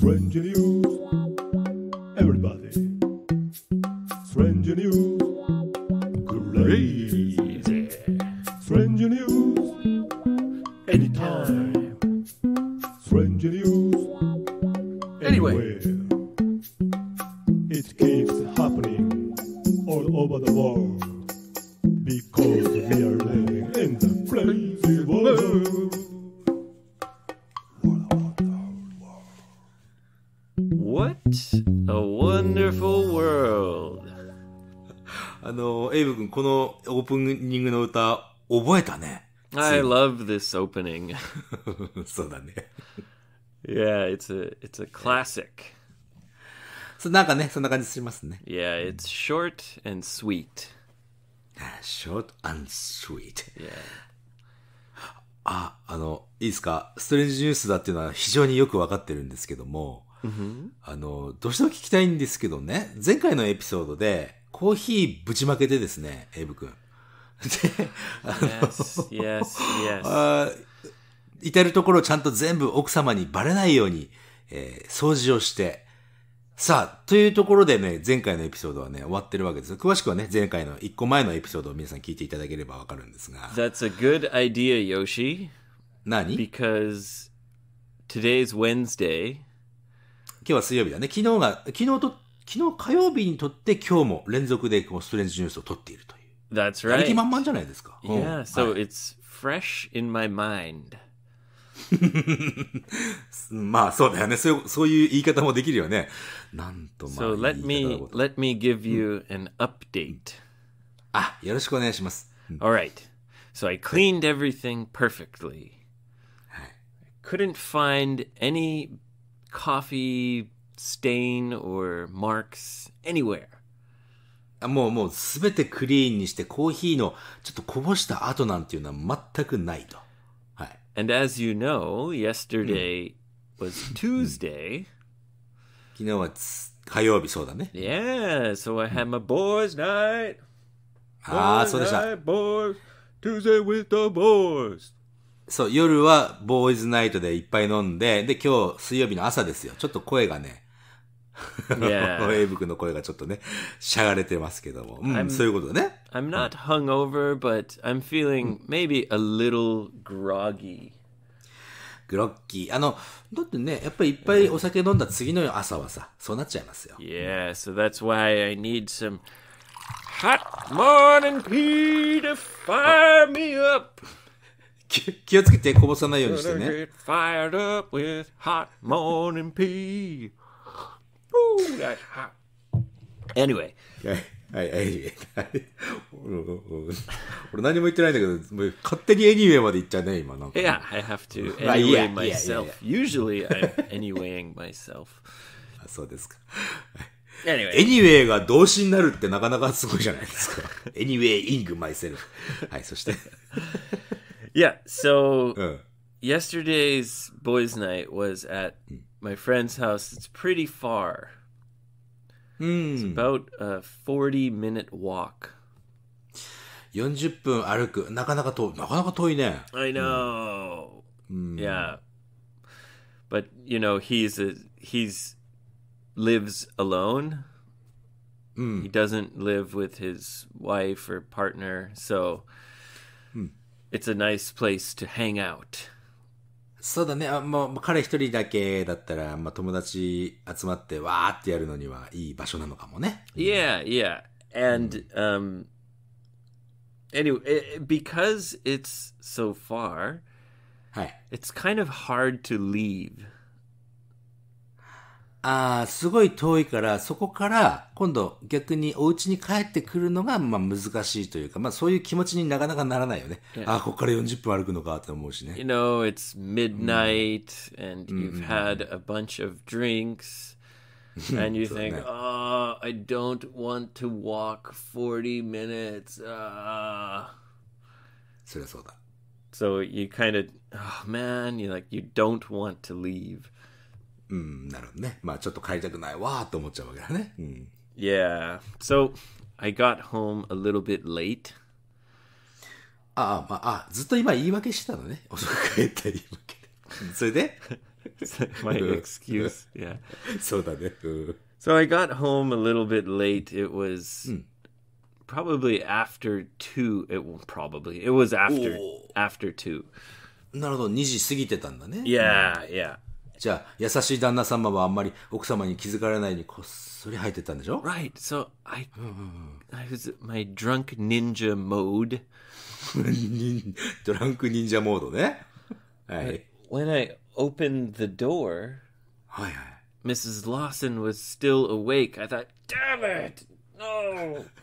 Friend to you. opening. そうだね。yeah, it's a it's a classic. そなんかね、そんな感じしますね。Yeah, it's short and sweet. Short and sweet. Yeah. あ、あの、いいですか、ストレージニュースだっていうのは非常によくわかってるんですけども、あの、どうしても聞きたいんですけどね、前回のエピソードでコーヒーぶちまけてですね、エイブ君。yes, yes, yes. 至るところちゃんと全部奥様にバレないように、えー、掃除をして、さあ、というところでね、前回のエピソードはね、終わってるわけです。詳しくはね、前回の一個前のエピソードを皆さん聞いていただければわかるんですが。That's a good idea, Yoshi. 何 ?Because today's Wednesday. 今日は水曜日だね。昨日が、昨日と、昨日火曜日にとって今日も連続でこのストレンジニュースを撮っていると。That's right. やる気満々じゃないですか。うん Yeah, so はい it's fresh in my mind. まあそうだよねそういう。そういう言い方もできるよね。なんとまあ So let me let me give you an update. あ、よろしくお願いします。うん All right. So I cleaned everything perfectly. Couldn't find any coffee stain or marks anywhere. もうもうすべてクリーンにしてコーヒーのちょっとこぼした後なんていうのは全くないと。はい。And as you know, yesterday was Tuesday. 昨日は火曜日そうだね。Yeah, so I had my boys night. ああ、そうでした。Boys, Tuesday with the boys. そう、夜はボーイズナイトでいっぱい飲んで、で、今日水曜日の朝ですよ。ちょっと声がね、Yeah. エイブ君の声がちょっとね、しゃがれてますけども。うん、そういうことね。I'm not hungover, but I'm feeling maybe a little groggy. グロッキー。あの、だってね、やっぱりいっぱいお酒飲んだ次の朝はさ、そうなっちゃいますよ。Yeah, so that's why I need some hot morning pee to fire me up. 気をつけてこぼさないようにしてね。Get fired up with hot morning pee. anyway. はい、anyway 俺何も言ってないんだけど、勝手に anyway まで言っちゃうね、今なんか。Yeah, I have to anyway myself. Usually I'm anywaying myself. あそうですか。Anyway. anyway が動詞になるってなかなかすごいじゃないですか。anywaying myself. はい、そして。yeah, so、うん、yesterday's boys night was at、うん my friend's house. It's pretty far. Mm. It's hmm. about a 40 minute walk. 40分歩く。なかなか遠い。なかなか遠いね。I hmm. Yeah, But, you know, he's a, he's lives alone. Mm. He doesn't live with his wife or partner. So mm. it's a nice place to hang out. そうだね。あまあ、彼一人だけだったら、まあ、友達集まってわーってやるのにはいい場所なのかもね。Yeah, yeah. And, um, anyway, it, because it's so far, it's kind of hard to leave. ああ、すごい遠いから、そこから今度逆にお家に帰ってくるのがまあ難しいというか、まあそういう気持ちになかなかならないよね。Yeah. ああ、ここから40分歩くのかって思うしね。You know, it's midnight、うん、and you've had a bunch of drinks and you think, ね、oh, I don't want to walk 40 minutes.、Uh... そりゃそうだ。So you kind of, oh man, you like, you don't want to leave. うん、なるほどね。まあちょっと買いたくないわーっ思っちゃうわけだね。うん。Yeah. So I got home a little bit late. ああ、まあ、あ、ずっと今言い訳してたのね。遅く帰った言い訳。それで My excuse. Yeah. そうだね。So I got home a little bit late. It was probably after two. It was probably. It was after after two. なるほど、2時過ぎてたんだね。Yeah, yeah. じゃあ、優しい旦那様はあんまり奥様に気づかれないようにこっそり入ってったんでしょ Right, so I, I was my drunk ninja mode. ドランク忍者モードね。はい。When I opened the door, はいはい。Mrs. Lawson was still awake. I thought, damn it! No!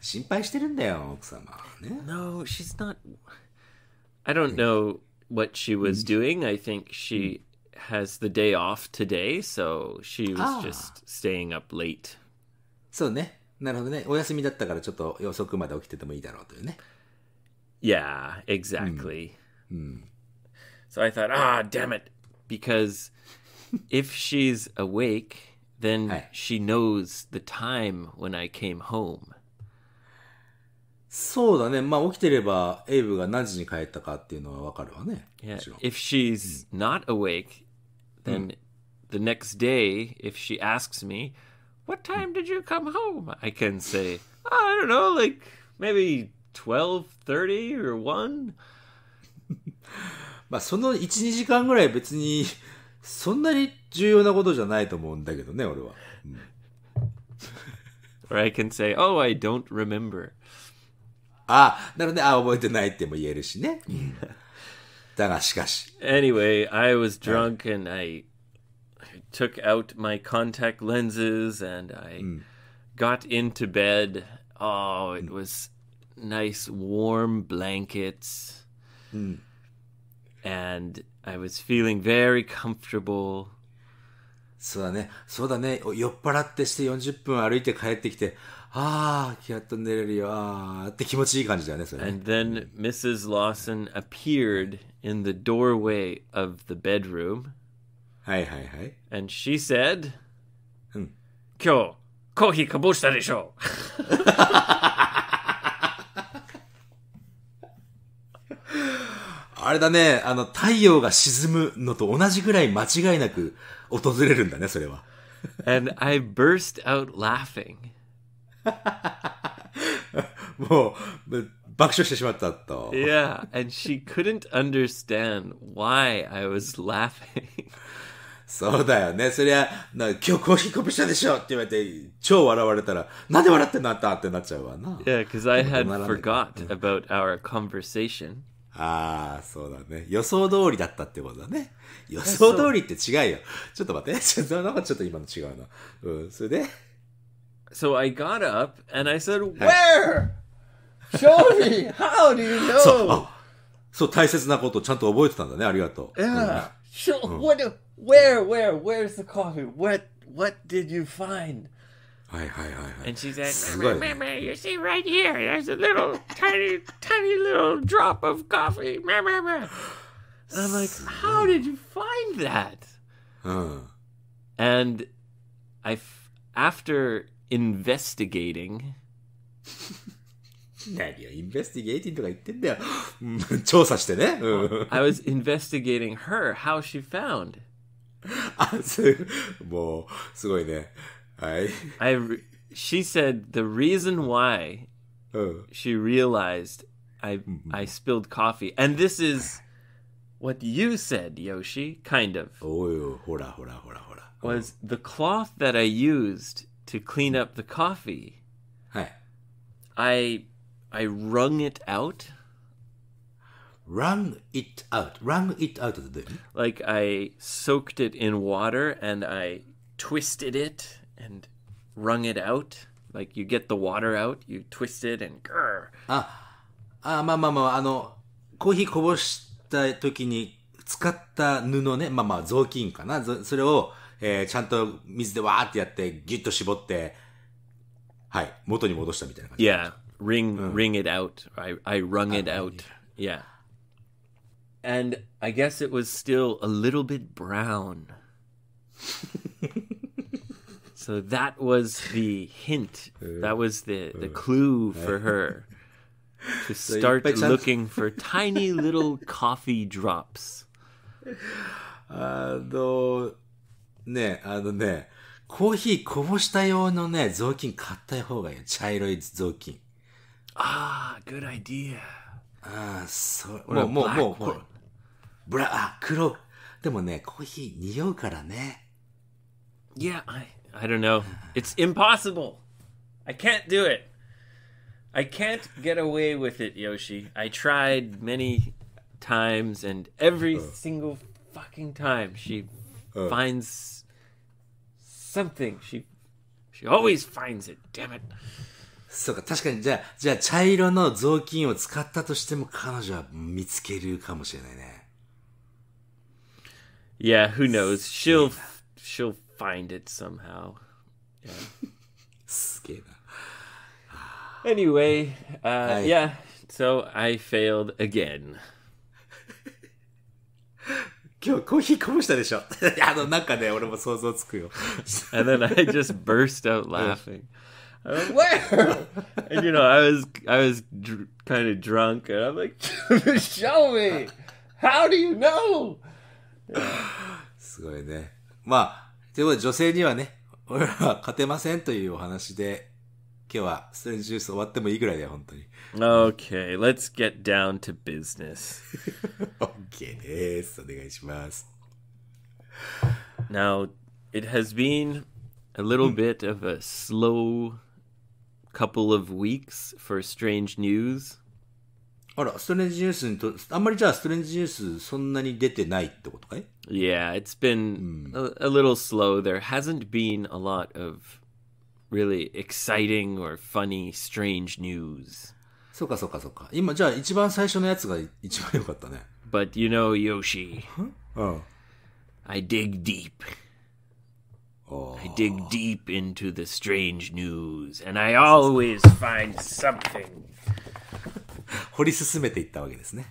心配してるんだよ、奥様。ね。No, she's not. I don't know what she was mm. doing. I think she mm. has the day off today, so she was ah. just staying up late. Yeah, exactly. Mm. Mm. So I thought, ah, damn it. Because if she's awake, then she knows the time when I came home. そうだね。まあ起きてれば、エイブが何時に帰ったかっていうのはわかるわね。Yeah. もちろん If she's not awake, then the next day, if she asks me, What time did you come home? I can say, "Oh, I don't know, like maybe 12:30 or 1. まあその1、2時間ぐらい別にそんなに重要なことじゃないと思うんだけどね、俺は。Or I can say, Oh, I don't remember. あ、なので、あ、覚えてないっても言えるしね。だがしかし。Anyway, I was drunk and I took out my contact lenses and I got into bed. Oh, it was nice warm blankets. And I was feeling very comfortable. そうだね。そうだね。酔っ払ってして40分歩いて帰ってきて、ああ、気合と寝れるよ。ああ、って気持ちいい感じだよね、それ、And then Mrs. Lawson appeared in the doorway of the bedroom. はいはいはい。And she said, うん、今日、コーヒーかぼしたでしょ。あれだね、あの、太陽が沈むのと同じぐらい間違いなく訪れるんだね、それは。And I burst out laughing. もう、爆笑してしまったと。Yeah, and she couldn't understand why I was laughing. そうだよね。そりゃ、な今日コーヒーコップしたでしょって言われて、超笑われたら、なんで笑ってなったってなっちゃうわな。Yeah, because I had forgot about our conversation. ああ、そうだね。予想通りだったってことだね。予想通りって違うよ。ちょっと待って。ちょっと、なんかちょっと今の違うな。うん、それで So I got up and I said, Where? Show me! How do you know?" so, know? あそう、大切なことをちゃんと覚えてたんだね。ありがとう。Yeah. Oh. Show what where where where's the coffee? What what did you find? うんはいはいはいはい。And she's like, すごい "Meh, ね。meh, you see right here, there's a little tiny, tiny little drop of coffee. Meh, meh, meh." And I'm like, how did you find that? うん。And I, f- after investigating. investigating, I was investigating her, how she found. あ、す、もう、すごいね。はい。I, she said the reason why she realized I, mm-hmm. I spilled coffee. And this is what you said, Yoshi, kind of. Oh, was the cloth that I used to clean up the coffee. I I wrung it out. Run it out. Run it out だよね。Like I soaked it in water and I twisted it and wrung it out. Like you get the water out, you twist it and grr. あ、あ、まあまあまあ、あの、コーヒーこぼした時に使った布ね、まあまあ雑巾かな。それをえー、ちゃんと水でわーってやって、ぎゅっと絞って、はい、元に戻したみたいな感じ。Yeah, ring,、うん、ring mm. it out. I, I wrung it out. Yeah. And I guess it was still a little bit brown. so that was the hint. Uh, that was the, the uh, clue for her to start looking for tiny little coffee drops. Uh, though. ね、あのね、コーヒーこぼした用のね、雑巾買った方がいいよ。茶色い雑巾。ああ、good idea. ああ、それ、もう、もう、もう、もう、ブラ、あ、黒。でもね、コーヒー匂うからね。Yeah, I, I don't know. It's impossible. I can't do it. I can't get away with it, Yoshi. I tried many times, and every uh. single fucking time she uh. finds something. She she always finds it. Damn it. そうか、確かに、じゃあ、じゃあ、茶色の雑巾を使ったとしても彼女は見つけるかもしれないね。Yeah, who knows? She'll, she'll find it somehow. Yeah. すげえな。Anyway, uh, yeah, so I failed again. 今日コーヒーこぼしたでしょ。あの、中で俺も想像つくよ。and then I just burst out laughing. I'm like, Where? and you know, I was I was dr- kind of drunk, and I'm like, show me. How do you know? すごいね。まあ、でも女性にはね、俺らは勝てませんというお話で、Okay, let let's get down to business. okay Now it has been a little hmm. bit of a slow couple of weeks for strange news. あら、ストレンジニュースにと、あんまりじゃあストレンジニュースそんなに出てないってことかい ?Yeah, it's been hmm. a, a little slow. There hasn't been a lot of really exciting or funny, strange news. そうかそうかそうか。今じゃあ一番最初のやつが一番良かったね。But you know, Yoshi, oh. I dig deep. Oh. I dig deep into the strange news, and I always find something. 掘り進めていったわけですね。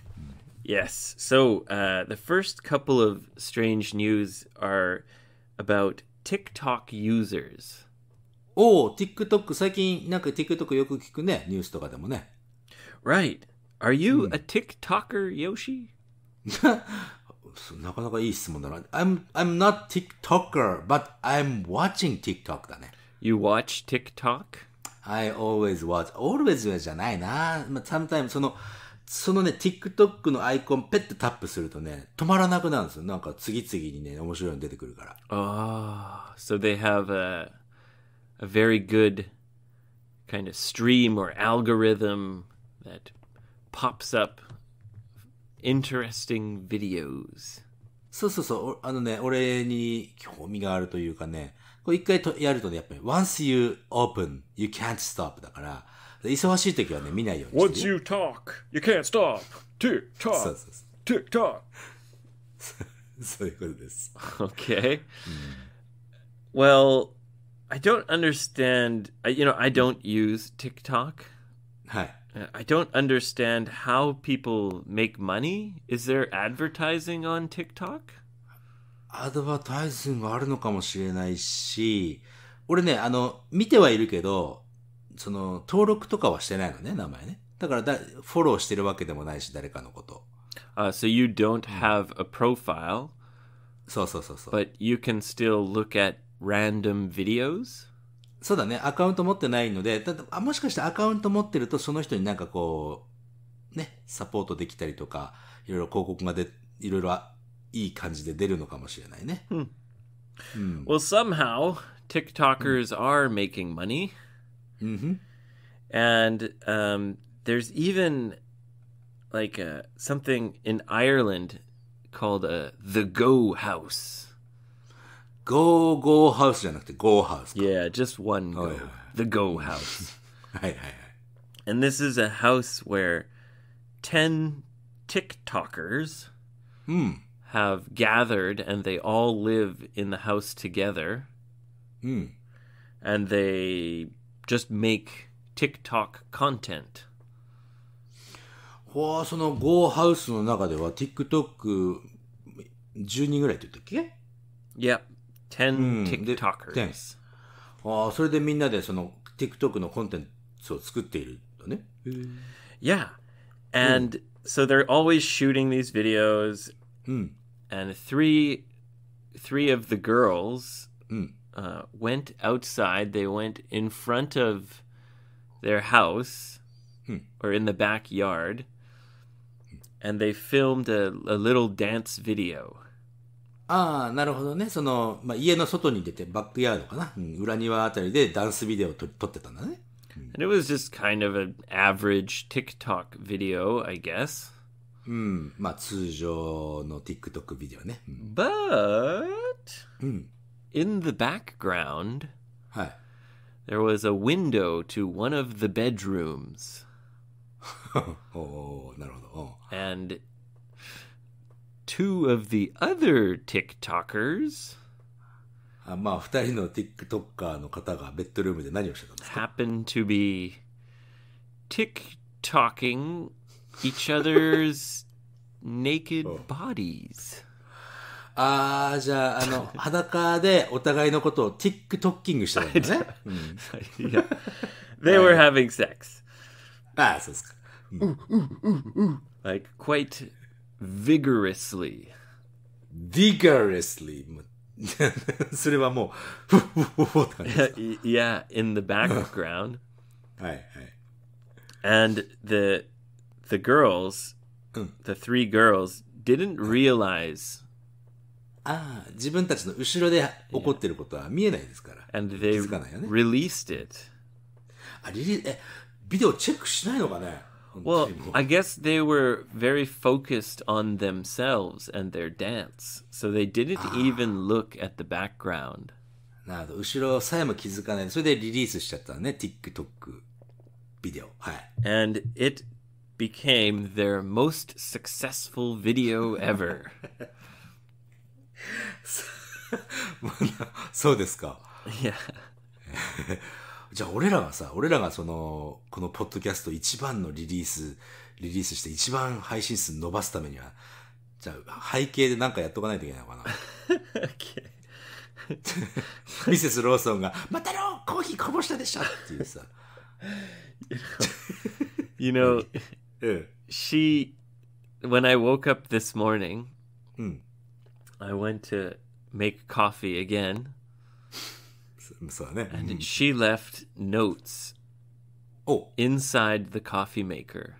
Yes. So uh, the first couple of strange news are about TikTok users. おお、TikTok、最近なんか TikTok よく聞くね、ニュースとかでもね。Right. Are you、a TikToker, Yoshi? なかなかいい質問だな。I'm, I'm not TikToker, but I'm watching TikTok だね。You watch TikTok? I always watch. Always じゃないな。まあ、sometimes その、そのね、TikTok のアイコンペッてタップするとね、止まらなくなるんですよ。なんか次々にね、面白いの出てくるから。ああ、so they have a a very good kind of stream or algorithm that pops up interesting videos. そうそうそう。あのね、俺に興味があるというかね、これ一回とやるとね、やっぱり once you open, you can't stop you talk, you can't stop. Tick tock. Mm. Well, I don't understand. Uh, you know, I don't use TikTok. Hi. Uh, I don't understand how people make money. Is there advertising on TikTok? アドバタイジングがあるのかもしれないし、俺ね、あの、見てはいるけど、その、登録とかはしてないのね、名前ね。だからだ、フォローしてるわけでもないし、誰かのこと。Uh, so you don't have a profile. そうそうそうそう。But you can still look at random videos? そうだね、アカウント持ってないので、ただもしかしてアカウント持ってると、その人になんかこう、ね、サポートできたりとか、いろいろ広告がで、いろいろいい感じで出るのかもしれないね。うん。うん、well, somehow, TikTokers、are making money. And um, there's even like a, something in Ireland called a, the Go House. Go Go House じゃなくて Go just one go. yeah, oh, yeah. The Go House. はいはいはい。And this is a house where 10 TikTokers hmm. have gathered and they all live in the house together. Mm. And they just make TikTok content. ほう、その Go House の中では TikTok 10人ぐらいって言ったっけ Yep. 10 TikTokers、うん、ああ、それでみんなでその TikTok and hmm. so And、うん、so they're always shooting these videos. Hmm. And three, three of the girls hmm. uh, went outside. They went in front of their house or in the backyard, and they filmed a, a little dance video. ああ、なるほどね。その、まあ、家の外に出て、バックヤードかな、うん、裏庭あたりでダンスビデオを撮ってたんだね。And it was just kind of an average TikTok video, I guess. うん、まあ通常の TikTok ビデオね。But、in the background、はい、there was a window to one of the bedrooms. おお、なるほど。And two of the other TikTokers. あまあ、二人の ah, happened to be TikToking each other's naked oh. bodies. ああ、じゃあ、あの、裸でお互いのことを ah, TikToking hmm. They were having sex. ああ、そうですか。Like ah, hmm. quite vigorously. Vigorously. それはもう、ふっふっふっって感じですか Yeah, in the background. はいはい。And the, the girls, mm. the three girls, didn't mm. realize ああ、自分たちの後ろで起こってることは見えないですから。And ah, they 気づかないよね。released it. あ、リリえ、ビデオチェックしないのかね Oh, well, I guess they were very focused on themselves and their dance, so they didn't ah. even look at the background. なるほど。後ろさえも気づかない。それでリリースしちゃったね。TikTok ビデオ。はい。And it became their most successful video ever. そうですか。Yeah. じゃあ俺らがさ、俺らがその、このポッドキャスト一番のリリース、リリースして一番配信数伸ばすためには、じゃあ背景で何かやっとかないといけないのかな。ミセス・ローソンが、またー。コーヒーこぼしたでしょっていうさ。you know, she, when I woke up this morning, I went to make coffee again. そうだね。And she left notes oh. inside the coffee maker.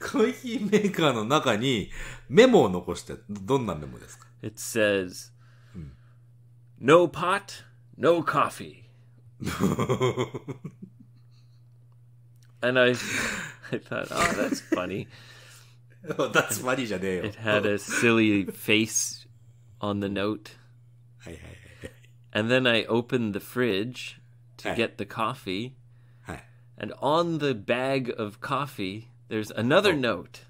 コーヒーメーカーの中にメモを残して、どんなメモですか It hmm. "No pot, no coffee. And I, I thought, oh, that's funny. oh, that's funny It had a silly face on the note. はいはい。and then I opened the fridge to Hi. get the coffee. Hi. And on the bag of coffee, there's another oh. note.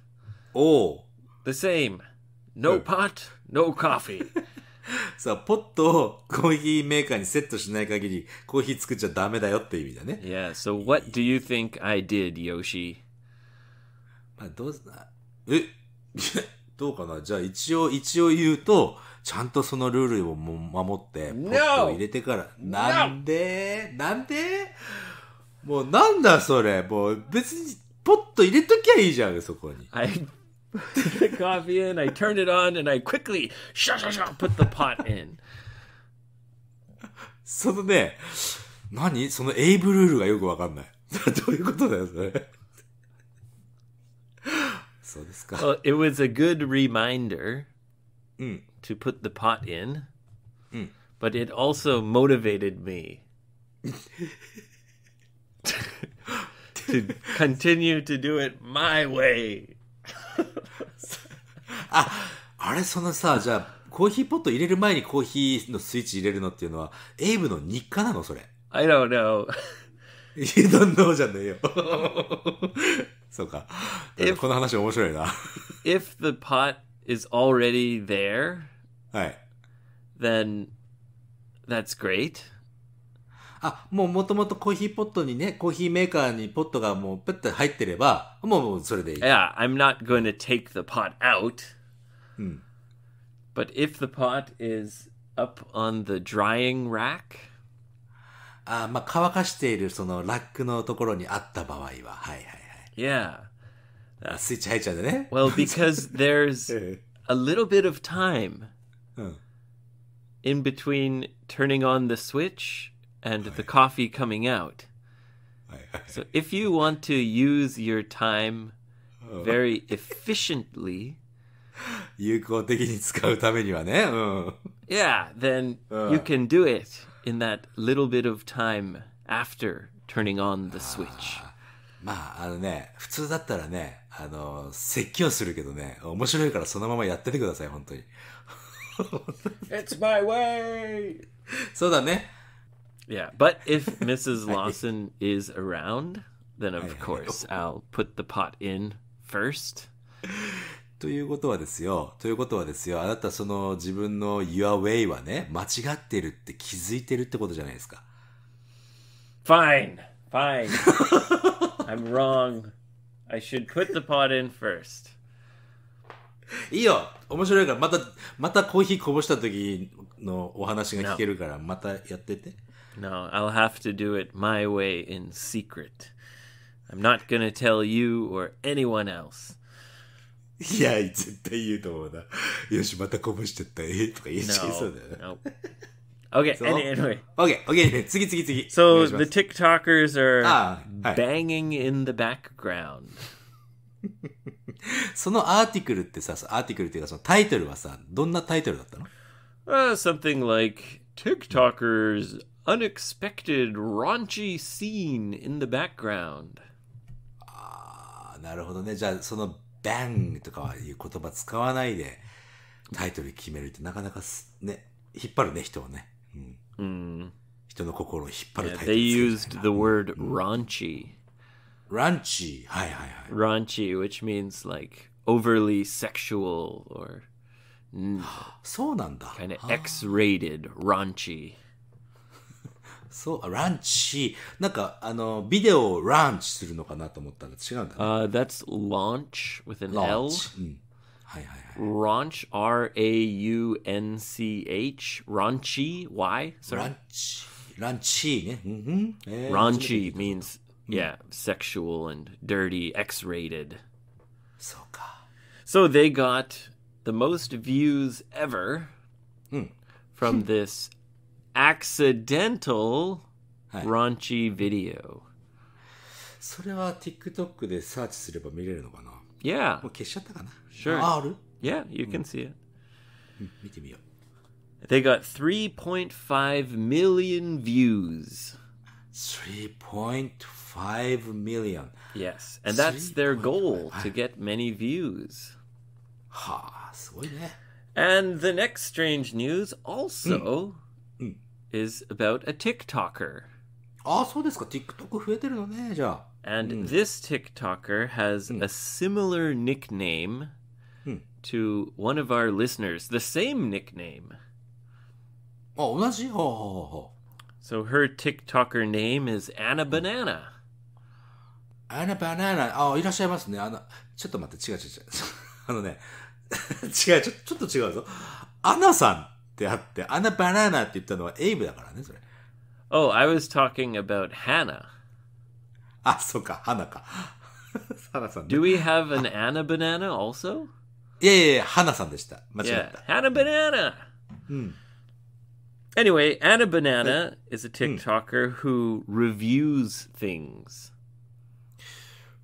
Oh. The same. No pot, no coffee. さあ、ポットをコーヒーメーカーにセットしない限り、コーヒー作っちゃダメだよっていう意味だね。Yeah, so what do you think I did, Yoshi? まあ、どうすな。え どうかなじゃあ一応、一応言うと、ちゃんとそのルールを守って、ポットを入れてから、なんで、なんでもうなんだそれ、もう別に、ポット入れときゃいいじゃん、そこに。I the coffee in, I turned it on, and I quickly, put the pot in. そのね、何そのエイブルールがよくわかんない。どういうことだよ、それ。そうですか。Well, it was a good reminder to put the pot in, but it also motivated me to continue to do it my way. あ、あれそのさ、じゃあ、コーヒーポット入れる前にコーヒーのスイッチ入れるのっていうのは、エイブの日課なのそれ。I don't know. You d o じゃねえよ。そうか。If- この話面白いな。If the pot is already there, はい。then that's great. あ、もうもともとコーヒーポットにね、コーヒーメーカーにポットがもうペッて入ってれば、もうそれでいい。Yeah, I'm not going to take the pot out. h m But if the pot is up on the drying rack, あまあ、乾かしているそのラックのところにあった場合は、はいはいはい。Yeah. あスイッチ入っちゃうんだね。Well, because there's a little bit of time in between turning on the switch and the coffee coming out. So if you want to use your time oh. very efficiently, Yeah, then you uh. can do it in that little bit of time after turning on the switch. Ah, まあ、あのね、普通だったらね、あの、説教するけどね、面白いからそのままやっててください、本当に。It's my way! そうだね。Yeah, but if Mrs. Lawson is around, then of course I'll put the pot in first. ということはですよ、ということはですよ、あなたその自分の your way はね、間違ってるって気づいてるってことじゃないですか。Fine, fine. I'm wrong. I should put the pot in first. いいよ面白いから、また、またコーヒーこぼした時のお話が聞けるから、またやってて。No, I'll have to do it my way in secret. I'm not gonna tell you or anyone else. いや、絶対言うと思うな。よし、またこぼしちゃった。えー、とか言っちゃいそうだよな。No. Okay, so, anyway. Okay, okay, 次次次 So the TikTokers are ah, banging in the background. そのアーティクルってさ、アーティクルっていうかそのタイトルはさ、どんなタイトルだったの、uh, ?Something like TikTokers unexpected raunchy scene in the background. ああ、なるほどね。じゃあそのバンとかいう言葉使わないでタイトル決めるってなかなかね、引っ張るね、人はね。うん。うん、人の心を引っ張るタイトル。Yeah, they used the word raunchy. Raunchy, はいはいはい。Raunchy, which means like overly sexual or そうなんだ。kind of X-rated, raunchy. そう、ランチ。なんか、あの、ビデオをランチするのかなと思ったら違うんだね。Uh, that's launch with an L. うん。はいはいはい。Raunch, R-A-U-N-C-H. Raunchy, why? Sorry. Raunch. Raunchy means, yeah, sexual and dirty, X-rated. そうか。So they got the most views ever from this accidental raunchy video. それは TikTok でサーチすれば見れるのかな Yeah. もう消しちゃったかな Sure. あ,ある Yeah, you can see it. Hmm, 見てみよう。They got 3.5 million views. 3.5 million. Yes, and that's their goal to get many views. Ha, And the next strange news also hmm is about a TikToker. ああ、そうですか。TikTok this TikToker has a similar nickname to one of our listeners, the same nickname. Oh, So her TikToker name is Anna Banana. Anna Banana. あ、いらっしゃいますね。あの、ちょっと待って、違う違う違う。あのね、違う、ちょ,ちょっと違うぞ。アナさん であって、あんなバナナって言ったのはエイブだからね、それ。Oh, I was talking about Hannah. あ、そうか、花か。花さんね。Do we have an Anna banana also? いやいやいや、花さんでした。間違っ Yeah, た。Hannah Banana. Anyway, Anna Banana is a TikToker who reviews things.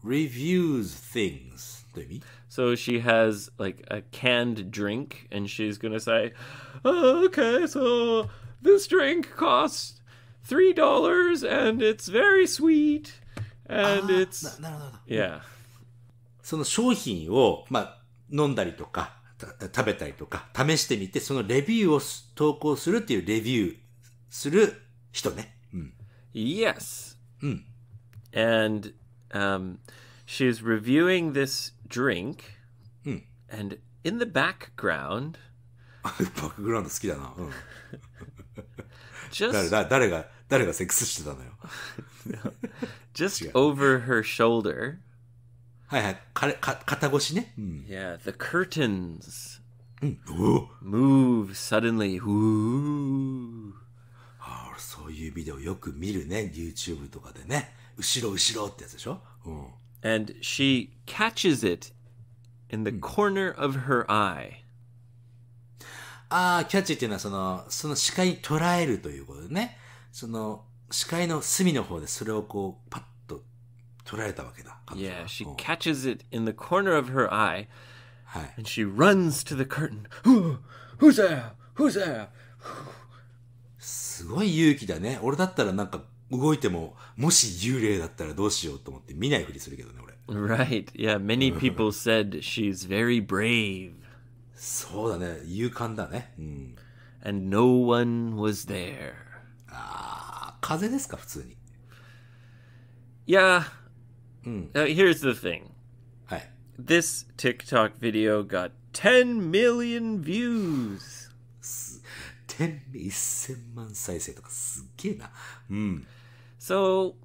Reviews things. Do you mean? So she has like a canned drink, and she's gonna say, oh, "Okay, so this drink costs three dollars, and it's very sweet, and ah, it's ななるほど yeah." その商品を、まあ、飲んだりとか、た食べたりとか、試してみて、そのレビューをす投稿するっていうレビューする人ね。うん。Yes. うん。And um, she's reviewing this drink, mm. and in the background. バックグラウンド好きだな。うん、just, 誰誰が誰がセックスしてたのよ。no, just over her shoulder. はいはい。かか肩越しね。うん、yeah, the curtains、うん、move suddenly. Ooh. あそういうビデオよく見るね。YouTube とかでね。後ろ後ろってやつでしょ。うん and she catches it in the corner of her eye. ああ、キャッチっていうのはその、その視界に捉えるということでね。その、視界の隅の方でそれをこう、パッと捉えたわけだ。Yeah, she catches it in the corner of her eye. はい。And she runs to the curtain. Who's there? Who's there? すごい勇気だね。俺だったらなんか動いても、もし幽霊だったらどうしようと思って見ないふりするけどね、俺。Right. Yeah, many people said she's very brave. そうだね、勇敢だね。うん。And no one was there. ああ、風邪ですか、普通に。Yeah. うん。Now, here's the thing. はい。This TikTok video got 10 million views. 1000万再生とかすっげえな。うん。So,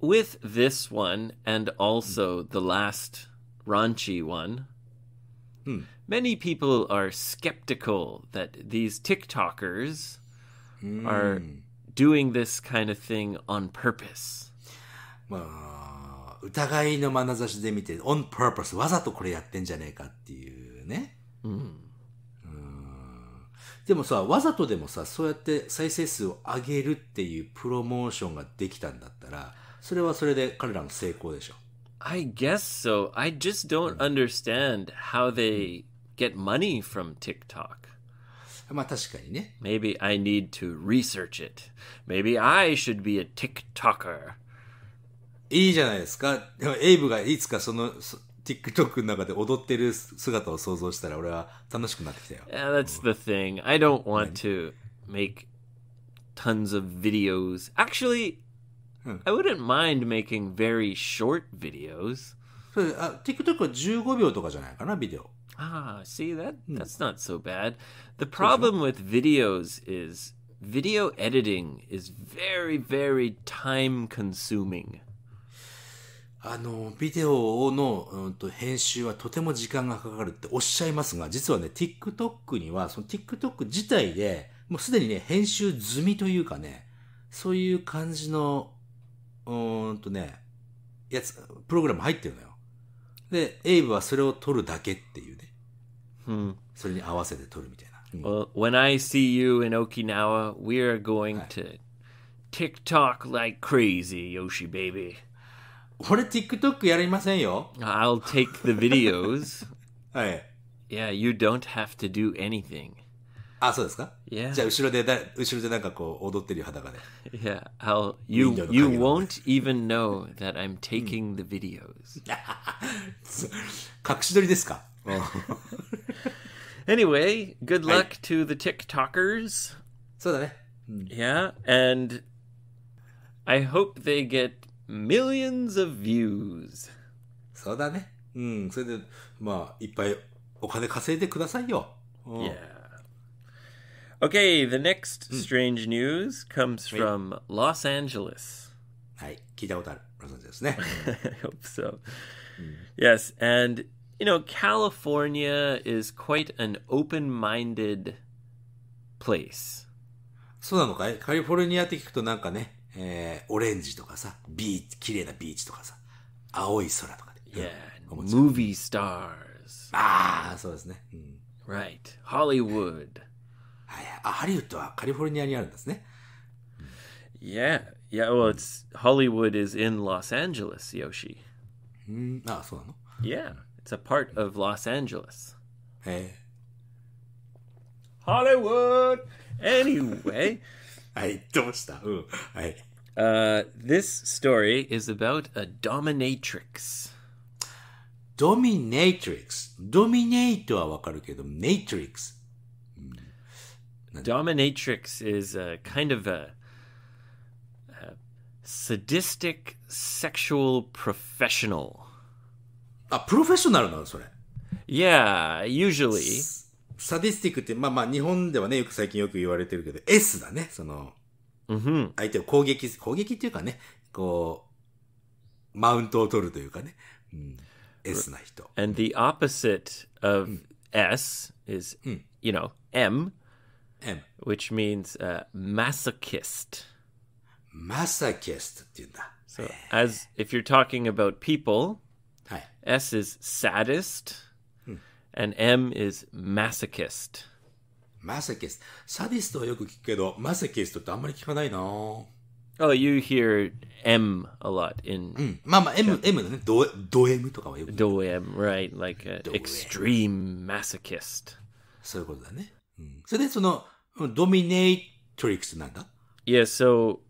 with this one and also the last raunchy one, hmm. many people are skeptical that these TikTokers hmm. are doing this kind of thing on purpose. on purpose、わざとこれやってんじゃねえかっていうね。うん。でもさ、わざとでもさ、そうやって再生数を上げるっていうプロモーションができたんだったら、それはそれで彼らの成功でしょ。I guess so. I just don't understand how they get money from TikTok. まあ確かにね。Maybe I need to research it. Maybe I should be a TikToker. いいじゃないですか。でもエイブがいつかその、そ TikTok の中で踊ってる姿を想像したら俺は楽しくなってきたよ。Yeah, that's the thing. I don't want to make tons of videos. Actually, I wouldn't mind making very short videos. TikTok は15秒とかじゃないかな、ビデオ。Ah, see that that's not so bad. The problem with videos is video editing is very very time consuming. あの、ビデオの、うん、と編集はとても時間がかかるっておっしゃいますが、実はね、TikTok には、その TikTok 自体で、もうすでにね、編集済みというかね、そういう感じの、うんとね、やつ、プログラム入ってるのよ。で、エイブはそれを撮るだけっていうね。うん。それに合わせて撮るみたいな。Well, when I see you in Okinawa, we are going to TikTok like crazy, Yoshi baby. 俺 TikTok やりませんよ。I'll take the videos. はい。Yeah, you don't have to do anything. あ、そうですか ah, Yeah. じゃあ後ろでだ、後ろでなんかこう踊ってるよ、裸で。Yeah, I'll, you, you won't even know that I'm taking the videos. 隠し撮りですか Anyway, good luck to the TikTokers. そうだね。Yeah, hmm. and I hope they get millions of views. そうだね。うん、それで、まあ、いっぱいお金稼いでくださいよ。うん、yeah. Okay, the next strange news comes from Los Angeles. はい、聞いたことある。ロサンゼルスね。I hope so. Yes, and you know, California is quite an open-minded place. そうなのかいカリフォルニアって聞くとなんかね、えー、オレンジとかさ、ビーチ、綺麗なビーチとかさ、青い空とかで。Yeah, movie stars. ああ、そうですね。うん、right, Hollywood. はい、あ、ハリウッドはカリフォルニアにあるんですね。Yeah, yeah, well, it's Hollywood is in Los Angeles, Yoshi. うん、あ、そうなの Yeah, it's a part of Los Angeles. へえ。Hollywood! Anyway. I do はいどうしたうんはい Uh, this story is about a dominatrix. Dominatrix. Dominate はわかるけど、matrix. Dominatrix is a kind of a, a sadistic sexual professional. A ah, professional, no? Yeah. usually. サディスティックって、まあまあ日本ではね、よく最近よく言われてるけど、S だね、その、うん、相手を攻撃、攻撃っていうかね、こう、マウントを取るというかね、うん、S な人。And the opposite of、S is, you know, M, M. which means、uh, masochist. Masochist って言うんだ。So, as if you're talking about people, S is sadist. and M is masochist. マセキスト。サディストはよく聞くけど、マセキストってあんまり聞かないな Oh, you hear M a lot in... うん。まあまあ、M、M M right? Like a extreme masochist. そういうことだね。うん、それでその、ドミネイトリックスなんだ Yeah, so,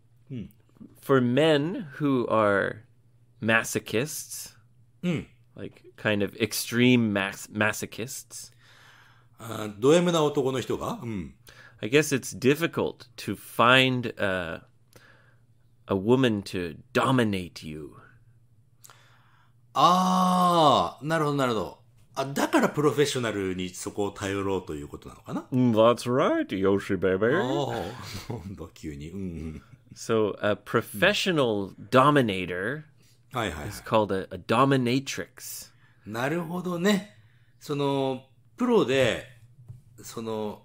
for men who are masochists, mm like kind of extreme mas- masochists. Uh, I guess it's difficult to find a, uh, a woman to dominate you. ?That's right, Yoshi baby. Oh, so a professional dominator はいはい、はい。It's called a, a dominatrix. なるほどね。その、プロで、その、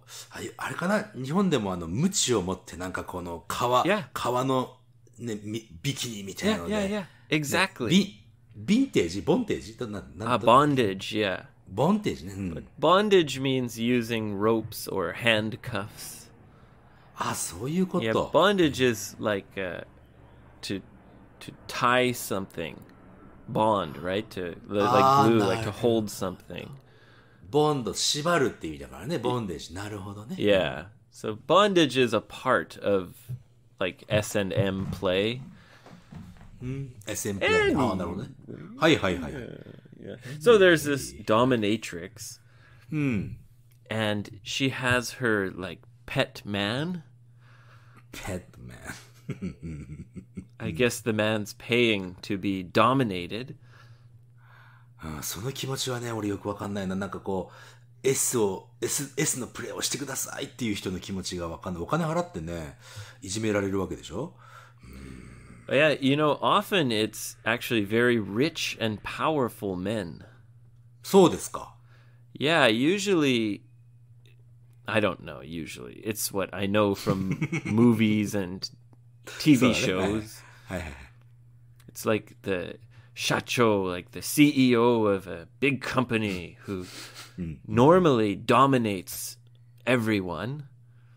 あれかな日本でもあの、無知を持ってなんかこの川、yeah. 川の、ね、ビキニみたいなので。Yeah, yeah, yeah. Exactly.、ね、ビンテージボンテージななあ、bondage, yeah. Bondage ね。うん、bondage means using ropes or handcuffs. あ、そういうこと。Yeah, bondage is like、uh, to to tie something, bond, right? To like ah, glue, like to hold something. Yeah, So bondage is a part of like S and M play. Hmm? S and M play. ああ、なるほどね。はいはいはい。Yeah. Ah, so there's this dominatrix. Hmm. And she has her like pet man. Pet man. I guess the man's paying to be dominated. うん、その気持ちはね、俺よくわかんないな。なんかこう、S を、S、S Yeah, you know, often it's actually very rich and powerful men. Yeah, usually I don't know usually. It's what I know from movies and TV shows. はいはいはい。It's like the 社長 like the CEO of a big company who normally dominates everyone.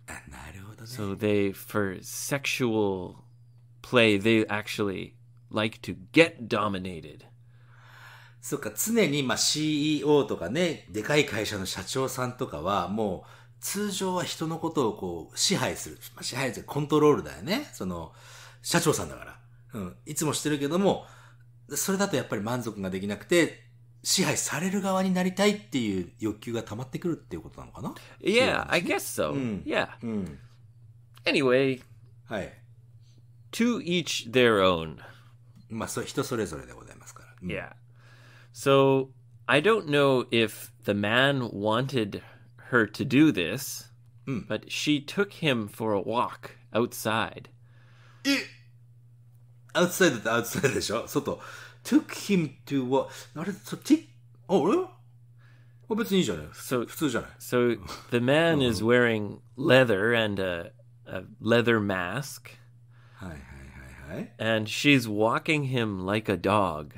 あなるほどね。So they, for sexual play, they actually like to get dominated. そうか、常にまあ CEO とかね、でかい会社の社長さんとかは、もう通常は人のことをこう支配する。まあ、支配する、コントロールだよね。その、社長さんだから。うん。いつもしてるけども、それだとやっぱり満足ができなくて、支配される側になりたいっていう欲求が溜まってくるっていうことなのかな ?Yeah, I guess so.、うん、yeah.、うん、anyway, はい。to each their own. まあ、そ人それぞれでございますから。うん、yeah. So, I don't know if the man wanted her to do this, but she took him for a walk outside. え Outside, outside, アウトサイドってアウトサイドでしょ外。took him to what? あれ、そっちあ、俺別にいいじゃない。So, 普通じゃない。So, the man is wearing leather and a, a leather mask. はいはいはいはい。And she's walking him like a dog.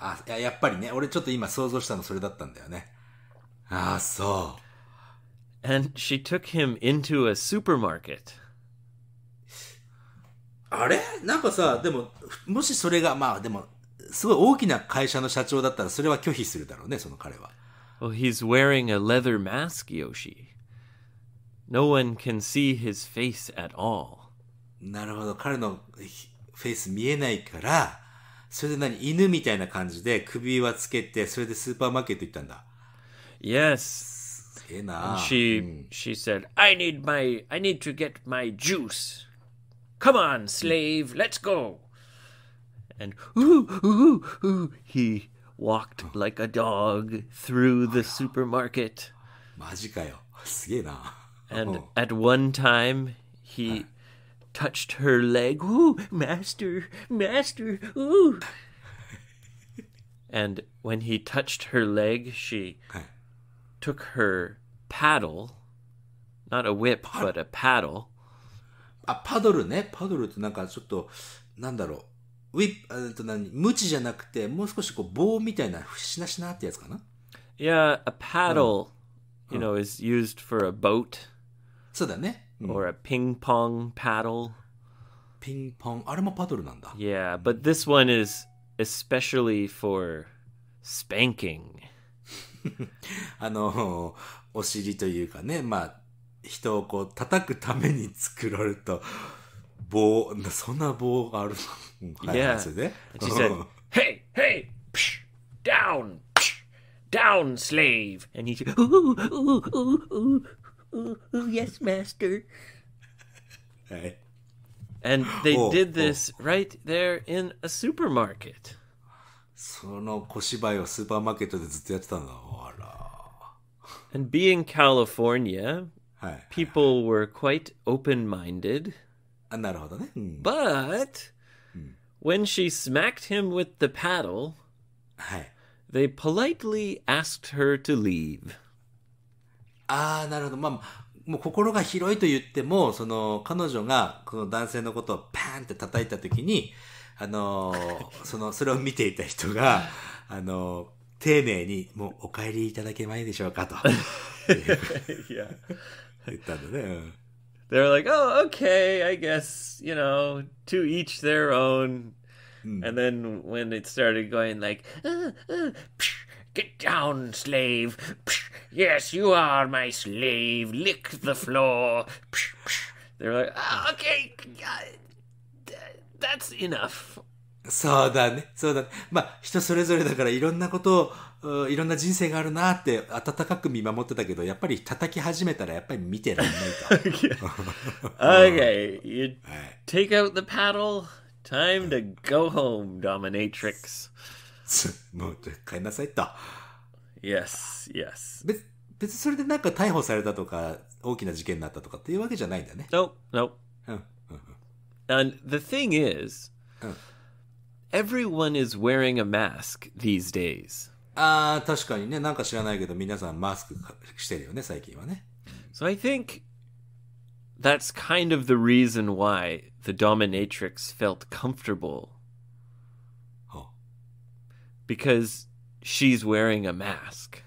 あ、ややっぱりね。俺ちょっと今想像したのそれだったんだよね。ああ、そう。And she took him into a supermarket. あれなんかさ、でも、もしそれが、まあでも、すごい大きな会社の社長だったら、それは拒否するだろうね、その彼は。Well, he's wearing a leather mask, Yoshi. No one can see his face at all. なるほど、彼のフェイス見えないから、それで何、犬みたいな感じで首輪つけて、それでスーパーマーケット行ったんだ。Yes. すげえな。And she, she said, I need my, I need to get my juice. Come on, slave, let's go. And ooh, ooh, ooh, he walked like a dog through the supermarket. And at one time, he touched her leg. Ooh, master, master, ooh. and when he touched her leg, she took her paddle, not a whip, but a paddle. あ、パドルね。パドルってなんかちょっと、なんだろう。ウィップ、と何無知じゃなくて、もう少しこう棒みたいな、しなしなってやつかな Yeah, a paddle, you know, is used for a boat. そうだね。Or a ping pong paddle. ピンポン。あれもパドルなんだ。Yeah, but this one is especially for spanking. あの、お尻というかね、まあ、人をこう叩くために作られた棒、そんな棒があるの。はい、yeah. それで。She said, hey, hey, psh, down, psh, down, slave. And he said, ooh, ooh, ooh, ooh, ooh, ooh, yes, master. はい。And they did this right there in a supermarket. その小芝居をスーパーマーケットでずっとやってたんだ。あら。And being California, people were quite open minded. あなるほどね。うん But when she smacked him with the paddle, はい。they politely asked her to leave. ああ、なるほど。まあ、もう心が広いと言っても、その、彼女が、この男性のことをパーンって叩いたときに、あのその、それを見ていた人が、あの丁寧に、もうお帰りいただけないでしょうかと。yeah. they were like, oh, okay, I guess, you know, to each their own. Hmm. And then when it started going like, uh, uh, get down, slave. yes, you are my slave. Lick the floor. they were like, oh, okay, that's enough. そうだね。そうだね。まあ、人それぞれだからいろんなことを、いろんな人生があるなって温かく見守ってたけど、やっぱり叩き始めたらやっぱり見てらんないと。okay. You take out the paddle. Time to go home, dominatrix. もう帰んなさいと。Yes, yes. 別にそれでなんか逮捕されたとか大きな事件になったとかっていうわけじゃないんだね。Nope, nope. And the thing is,、うん everyone is wearing a mask these days. ああ、確かにね、なんか知らないけど、皆さんマスクしてるよね、最近はね。So ah, I think that's kind of the reason why the dominatrix felt comfortable. Huh. Because she's wearing a mask.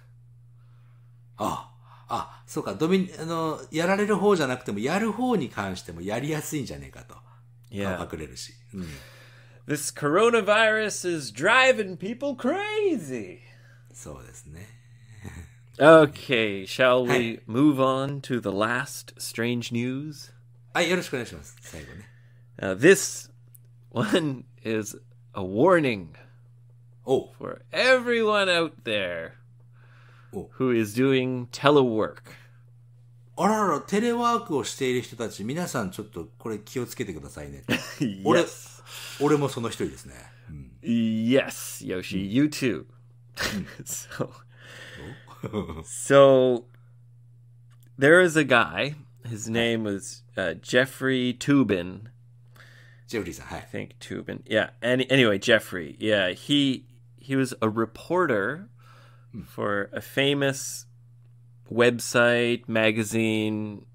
ああ、あ、そうか、ドミ、あの、やられる方じゃなくても、やる方に関してもやりやすいんじゃねえかと。Yeah. Ah. Ah, 隠れるし。うん。this coronavirus is driving people crazy. Okay, shall we move on to the last strange news? はい、よろしくお願いします。最後ね。Uh, ah, this one is a warning oh. for everyone out there Oh. who is doing telework. あらら、テレワークをしている人たち、皆さんちょっとこれ気をつけてくださいね。俺、俺もその一人ですね。うん、yes, Yoshi, you too. so, so, there is a guy, his name was uh, Jeffrey Tubin. Jeffrey, さん、はい。I think Tubin. Yeah. Any, anyway, Jeffrey. Yeah, he he was a reporter for a famous website, magazine,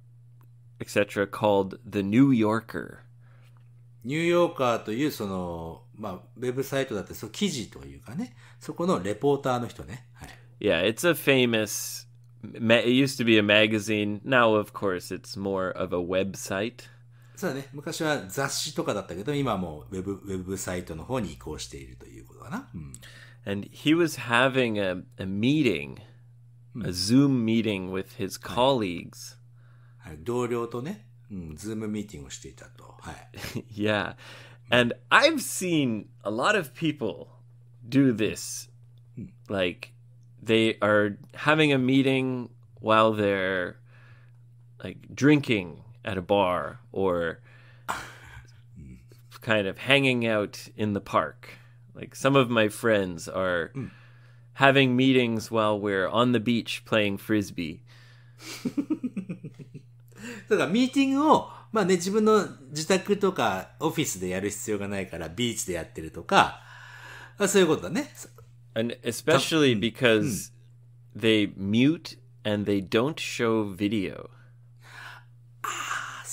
etc. called The New Yorker. ニューヨーカーというその、まあ、ウェブサイトだってその記事というかね、そこのレポーターの人ね。はい、yeah, it's a famous, it used to be a magazine, now of course it's more of a website. そうだね、昔は雑誌とかだったけど、今はもうウェブウェブサイトの方に移行しているということかな。うん、And he was having a, a meeting a Zoom meeting with his colleagues. Yeah, And I've seen a lot of people do this. Hmm. Like they are having a meeting while they're like drinking at a bar or hmm. kind of hanging out in the park. Like some of my friends are hmm having meetings while we're on the beach playing frisbee. ただ、ミーティングを、まあね、自分の自宅とかオフィスでやる必要がないから、ビーチでやってるとか、そういうことだね。And especially because they mute and they don't show video.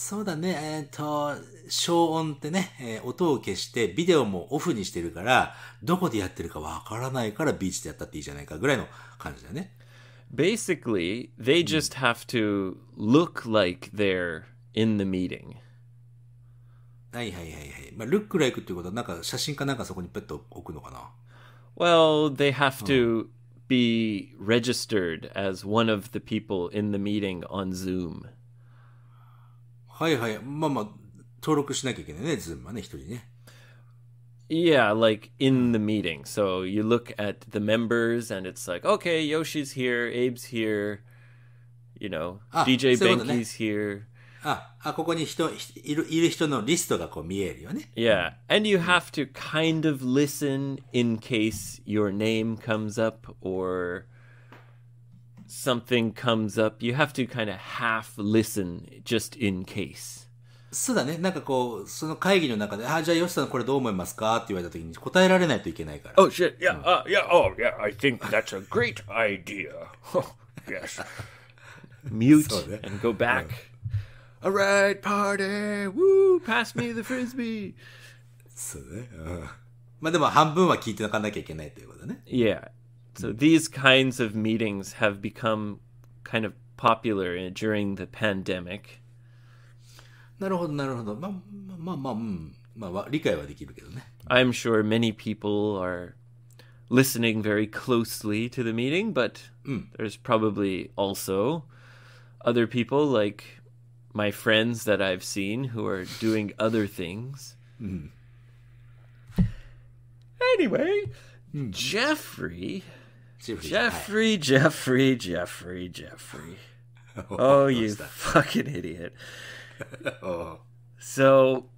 そうだね、えっ、と、消音ってね、えー、音を消してビデオもオフにしてるから、どこでやってるかわからないからビーチでやったっていいじゃないかぐらいの感じだね。Basically, they just have to look like they're in the meeting. はいはいはいはい。まあ、look like っていうことはなんか写真かなんかそこにペット置くのかな Well, they have to、be registered as one of the people in the meeting on Zoom. はいはい。まあまあ、登録しなきゃいけないね、ズームはね、一人ね。Yeah, like in the meeting. So you look at the members and it's like, okay, Yoshi's here, Abe's here, you know, ah, DJ Benki's here. Ah, ah, yeah, and you have to kind of listen in case your name comes up or... something comes up, you have to kind of half listen just in case. そうだね。なんかこう、その会議の中で、あ、じゃあ、ヨシさんこれどう思いますかって言われた時に答えられないといけないから。Oh, shit. Yeah,、うん uh, yeah. Oh, yeah. I think that's a great idea. yes. Mute and go back. Alright, party! Woo! Pass me the frisbee! そうね。うん、まあでも半分は聞いておかなきゃいけないということね。Yeah. So these kinds of meetings have become kind of popular eh, during the pandemic. i am sure many people are listening very closely to the meeting, but there's probably also other people like my friends that I've seen who are doing other things. Mm-hmm. Anyway, mm. Jeffrey Seriously, Jeffrey, Jeffrey, Jeffrey, Jeffrey. oh, oh you that. fucking idiot. oh. So,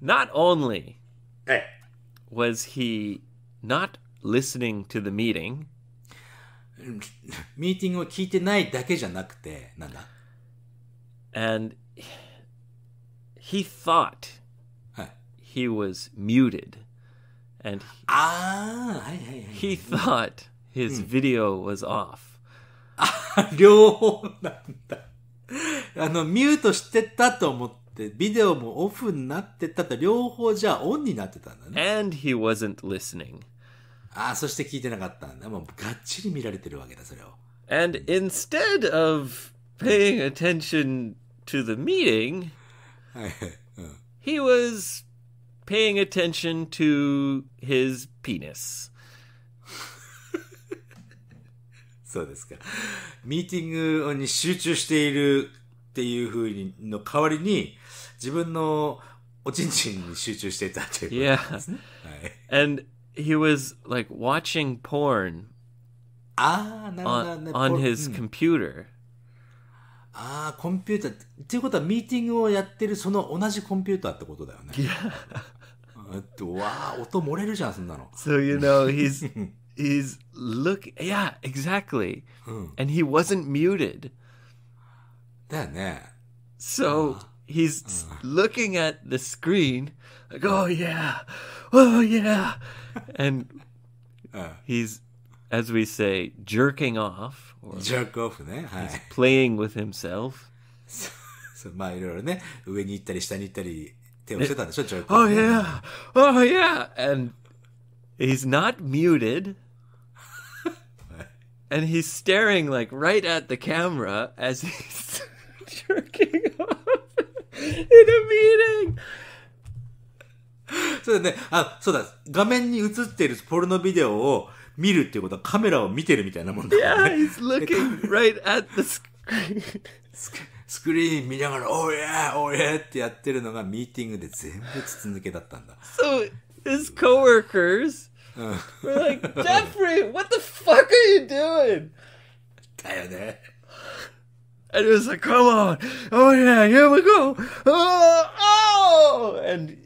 not only hey. was he not listening to the meeting, ミーティングを聞いてないだけじゃなくて、なんだ And he thought he was muted and he, ah, hey, hey, hey, he thought his hmm. video was off. 両方なんだ。あの、ミュートしてたと思って、ビデオもオフになってたと、両方じゃあオンになってたんだね。And he wasn't listening. ああ、そして聞いてなかったんだ。もうがっちり見られてるわけだ、それを。And instead of paying attention to the meeting, he was paying attention to his penis. そうですか。ミーティングに集中しているっていうふうにの代わりに、自分のおちんちんに集中してたということですね。Yeah. はい、And he was like watching porn ああ、な on his computer.、ああ、コンピューター。っていうことは、ミーティングをやってるその同じコンピューターってことだよね。Yeah. So you know he's he's look yeah exactly hmm. and he wasn't muted. Then So hmm. he's hmm. looking at the screen like oh yeah oh yeah and he's as we say jerking off or jerk off he's playing with himself. まあいろいろね上に行ったり下に行ったり。Eh, oh yeah! Oh yeah! And he's not muted. and he's staring like right at the camera as he's jerking off in a meeting. そうだね。あ、そうだ。画面に映っているポルノビデオを見るっていうことはカメラを見てるみたいなもんだ、ね。Yeah, he's looking right at the screen. スクリーン見ながら、おやおやってやってるのがミーティングで全部筒抜けだったんだ。So, oh, his coworkers were like, Jeffrey, what the fuck are you doing? だよね。And it was like, come on. Oh, yeah, here we go. Oh, oh. And.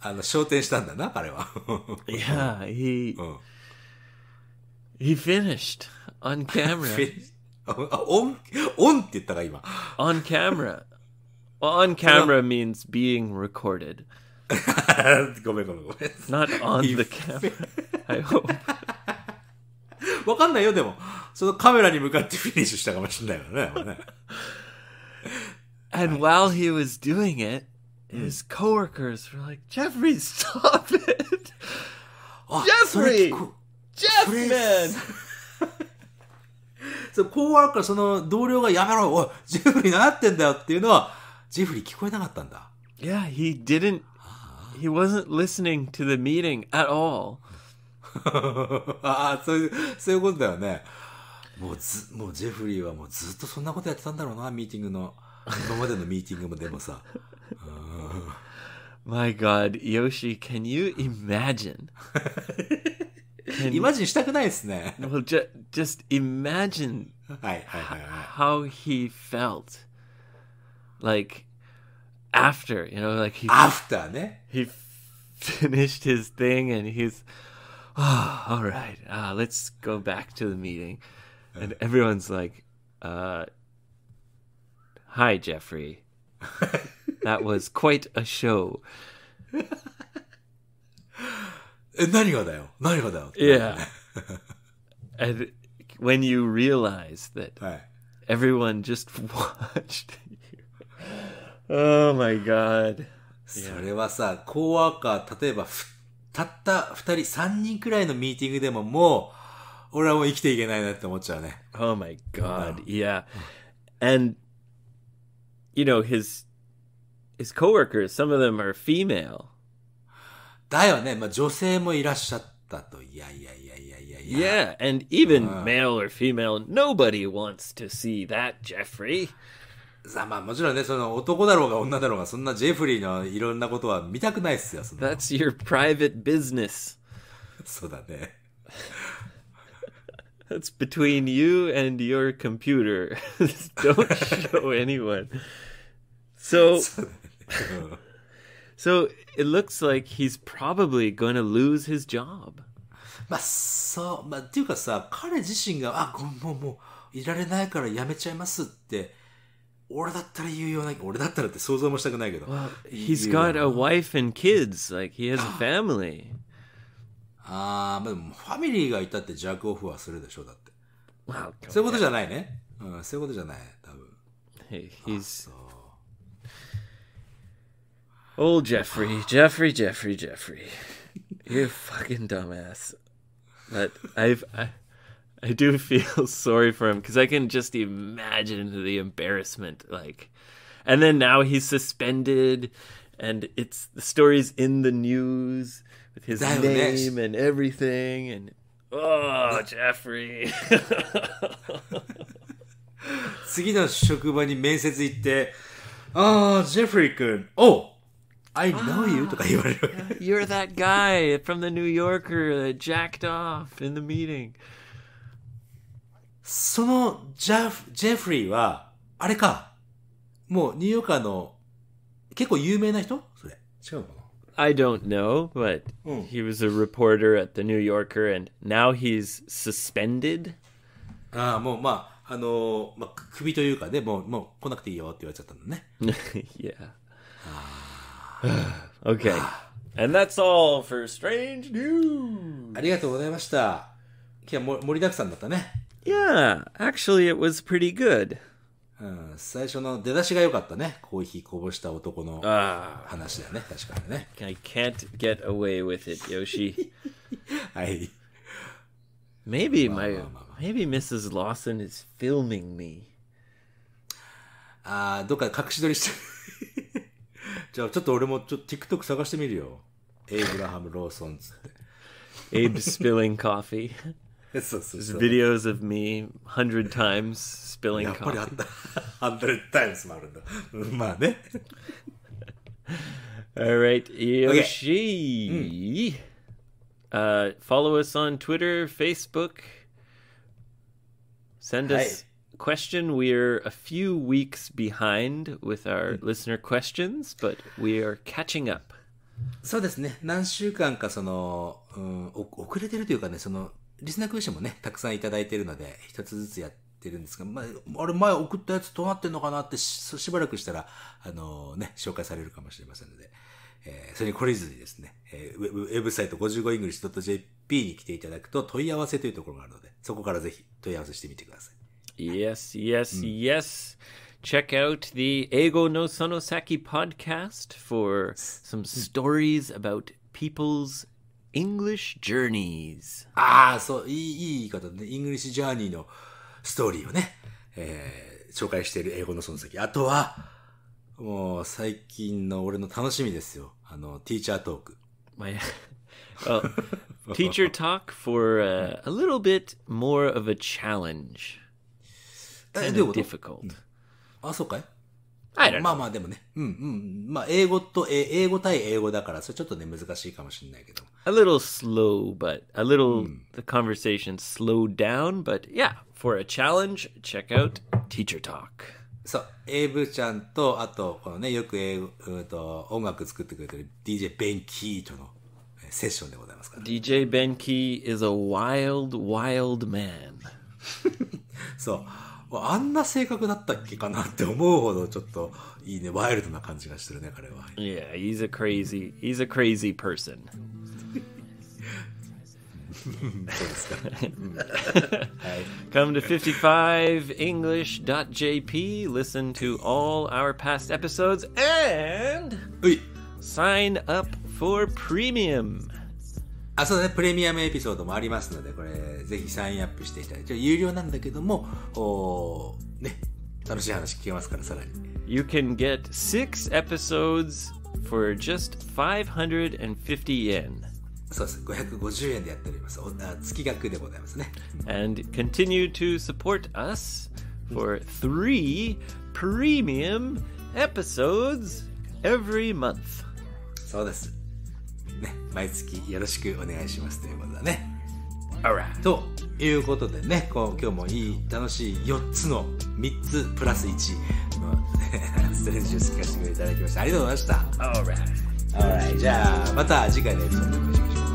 あの、昇天したんだな、彼は。yeah, he. He finished on camera. finished. On camera. Well, on camera means being recorded, Not on the camera. I hope. わかんないよ、でも。そのカメラに向かってフィニッシュしたかもしれないからね。あれね And while he was doing it, his hmm. coworkers were like, Jeffrey, stop it! あそれ聞こ ah, Jeff, それ man! そう、こうあるからその同僚がやめろ、おい、ジェフリー習ってんだよっていうのは、ジェフリ聞こえなかったんだ。Yeah, he didn't, he wasn't listening to the meeting at all. ああ、そういう、そういうことだよね。もうず、もうジェフリーはもうずっとそんなことやってたんだろうな、ミーティングの。今までのミーティングもでもさ。My God, Yoshi, can you imagine? imagine したくないですね。Well, ju just imagine how he felt. Like, after, you know, like he. After, he finished his thing and he's, oh, all right, uh, let's go back to the meeting. Uh. And everyone's like, uh, hi, Jeffrey. that was quite a show. え、何がだよ何がだよ Yeah. and when you realize that everyone just watched you. Oh my god. それはさ、コーワーカー、例えばたった2人、3人くらいのミーティングでももう、俺はもう生きていけないなって思っちゃうね。Oh my god, yeah. And, you know, his, his coworkers, some of them are female. だよね。まあ女性もいらっしゃったと。いやいやいやいやいやいや。Yeah, and even uh. male or female, nobody wants to see that, Jeffrey. さあまあもちろんね、その男だろうが女だろうが、そんなジェフリーのいろんなことは見たくないっすよ。That's your private business. そうだね。That's between you and your computer. Don't show anyone. So. So it looks like he's probably going to lose his job. まあ、そう、まあ、っていうかさ、彼自身が、あ、もう、もう、いられないからやめちゃいますって、俺だったら言うような、俺だったらって想像もしたくないけど。Well, he's got a wife and kids, like he has a family. ああ、まあでもファミリーがいたってジャックオフはするでしょう、だって。w そういうことじゃないね。うん、そういうことじゃない、多分。Hey, he's, Oh, Jeffrey, Jeffrey, Jeffrey, Jeffrey. You fucking dumbass. But I've. I, I do feel sorry for him because I can just imagine the embarrassment. Like, and then now he's suspended, and it's the story's in the news with his that name next. and everything. And oh, Jeffrey. I know you とか言われる。You're that guy from the New Yorker that jacked off in the meeting. そのジャフ、ジェフリーは、あれか。もうニューヨーカーの結構有名な人それ。違うのかな I don't know, but he was a reporter at the New Yorker and now he's suspended. ああ、もうまあ、あのー、まあ、首というかね、もう、もう来なくていいよって言われちゃったんだね。yeah. ああ。okay. And that's all for Strange News. Yeah, actually it was pretty good. うん最初の出たしか良かったねコーヒーこほした男の話たよね uh I 確かにね。I can't get away with it, Yoshi. はい。Maybe my, maybe Mrs. Lawson is filming me. ああ、どっか隠し撮りしてる。じゃあちょっと俺もちょっと TikTok 探してみるよ。エイブラハム・ローソンつって。Abe videos of me hundred times spilling coffee. times もあるんだ。まあね。Alright, Yoshi. Okay. Mm. Uh, follow us on Twitter, Facebook. Send us question. We're a few weeks behind with our listener questions, but we are catching up. そうですね。何週間かその、うん、遅れてるというかね、その、リスナークエスチョンもね、たくさんいただいてるので、一つずつやってるんですが、まあ、あれ前送ったやつどうなってんのかなってし、しばらくしたら、あのー、ね、紹介されるかもしれませんので、えー、それに懲りずにですね、えー、ウェブサイト 55english.jp に来ていただくと問い合わせというところがあるので、そこからぜひ問い合わせしてみてください。Yes, yes, mm. yes. Check out the Ego no Sonosaki podcast for some hmm. stories about people's English journeys. ああ、そう、いい、いい言い方ね。English ah, journey のストーリーをね、えー、紹介している英語のその先。あとは、もう最近の俺の楽しみですよ。あの、ティーチャートーク。My, well, teacher talk for a, uh, a little bit more of a challenge. え、どういうこと、あ、そうかいまあまあでもね。うんうん。まあ英語と、え英語対英語だから、それちょっとね、難しいかもしれないけど。A little slow, but a little、the conversation slowed down, but yeah, for a challenge, check out Teacher Talk. そう、エイブちゃんと、あと、このね、よく英語、うん、と音楽作ってくれてる DJ ベンキーとのセッションでございますから、DJ ベンキー is a wild, wild man. そう。あんな性格だったっけかなって思うほどちょっといいねワイルドな感じがしてるね彼は Yeah he's a crazy he's a crazy person Come to 55english.jp Listen to all our past episodes and Sign up for premium あ、そうだね、プレミアムエピソードもありますので、これ、ぜひサインアップしていただいて、有料なんだけども、おね、楽しい話聞けますから、さらに。You can get six episodes for just 550 yen. そうです。550円でやっております。月額でございますね。And continue to support us for three premium episodes every month. そうです。ね、毎月よろしくお願いしますということだね。Alright. ということでね、こう今日もいい、楽しい4つの3つプラス1の ストレージを聞かせていただきました。ありがとうございました。Alright. Alright. じゃあ、また次回のエピソードでお会いしましょう。